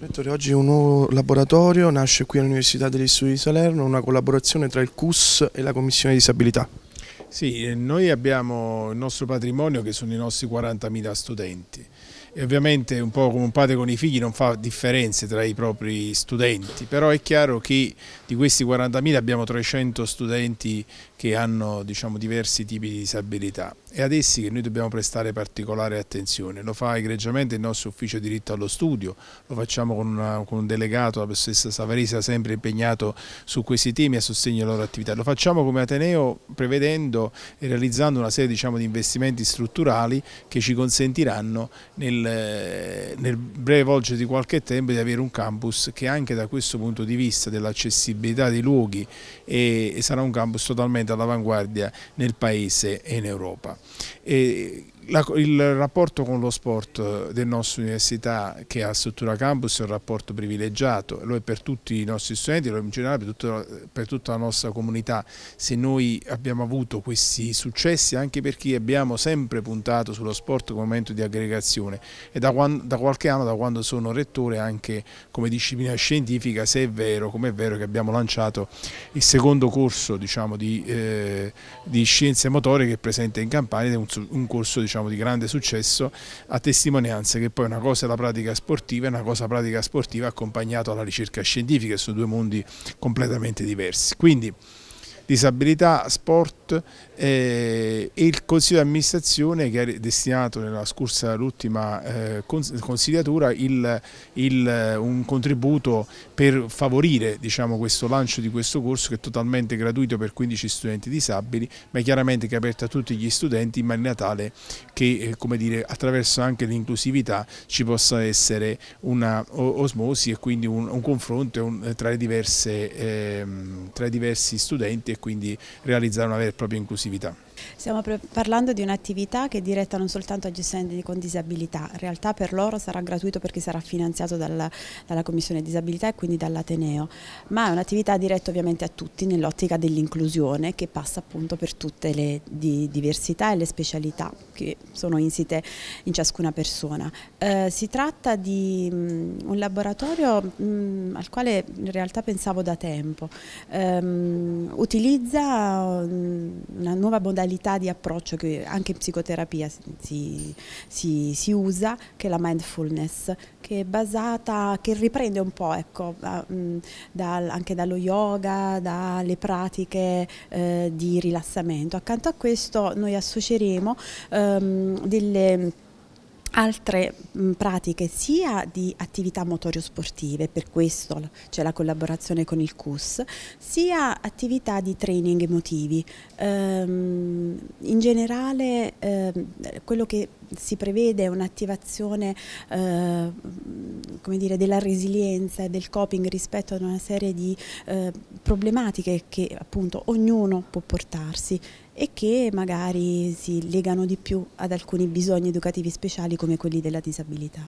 Rettore, oggi un nuovo laboratorio nasce qui all'Università degli Studi di Salerno, una collaborazione tra il CUS e la Commissione Disabilità. Sì, noi abbiamo il nostro patrimonio che sono i nostri 40.000 studenti e ovviamente un po' come un padre con i figli non fa differenze tra i propri studenti, però è chiaro che di questi 40.000 abbiamo 300 studenti che hanno diciamo, diversi tipi di disabilità e ad essi che noi dobbiamo prestare particolare attenzione, lo fa egregiamente il nostro ufficio diritto allo studio, lo facciamo con, una, con un delegato, la professoressa Savarese sempre impegnato su questi temi a sostegno della loro attività, lo facciamo come Ateneo prevedendo e realizzando una serie diciamo, di investimenti strutturali che ci consentiranno nel nel, nel breve volgere di qualche tempo di avere un campus che anche da questo punto di vista dell'accessibilità dei luoghi e, e sarà un campus totalmente all'avanguardia nel paese e in Europa. E, la, il rapporto con lo sport eh, della nostra università che ha struttura campus è un rapporto privilegiato, lo è per tutti i nostri studenti, lo è in generale per, tutto, per tutta la nostra comunità. Se noi abbiamo avuto questi successi anche perché abbiamo sempre puntato sullo sport come momento di aggregazione e da, quando, da qualche anno, da quando sono rettore, anche come disciplina scientifica, se è vero, come è vero che abbiamo lanciato il secondo corso diciamo, di, eh, di, scienze motorie che è presente in Campania ed è un, un corso diciamo, diciamo, di grande successo a testimonianza che poi una cosa è la pratica sportiva e una cosa pratica sportiva accompagnata alla ricerca scientifica, sono due mondi completamente diversi. Quindi disabilità, sport, eh, e il Consiglio di amministrazione che ha destinato nella scorsa, l'ultima eh, consigliatura, il, il, eh, un contributo per favorire diciamo, questo lancio di questo corso che è totalmente gratuito per 15 studenti disabili, ma chiaramente che è aperto a tutti gli studenti in maniera tale che eh, come dire, attraverso anche l'inclusività ci possa essere una osmosi e quindi un, un confronto un, tra, diverse, eh, tra i diversi studenti e quindi realizzare una vera propria inclusività. Stiamo parlando di un'attività che è diretta non soltanto a studenti con disabilità, in realtà per loro sarà gratuito perché sarà finanziato dalla, dalla Commissione Disabilità e quindi dall'Ateneo, ma è un'attività diretta ovviamente a tutti nell'ottica dell'inclusione che passa appunto per tutte le di, diversità e le specialità che sono insite in ciascuna persona. Eh, si tratta di mh, mm, un laboratorio mh, mm, al quale in realtà pensavo da tempo, ehm, utilizza mh, mm, una nuova modalità modalità di approccio che anche in psicoterapia si, si, si usa, che è la mindfulness, che è basata, che riprende un po' ecco, da, mm, anche dallo yoga, dalle pratiche eh, di rilassamento. Accanto a questo noi associeremo ehm, delle altre mh, pratiche sia di attività motorio-sportive, per questo c'è la collaborazione con il CUS, sia attività di training emotivi. Ehm, in generale ehm, quello che si prevede un'attivazione eh, della resilienza e del coping rispetto ad una serie di eh, problematiche che appunto ognuno può portarsi e che magari si legano di più ad alcuni bisogni educativi speciali come quelli della disabilità.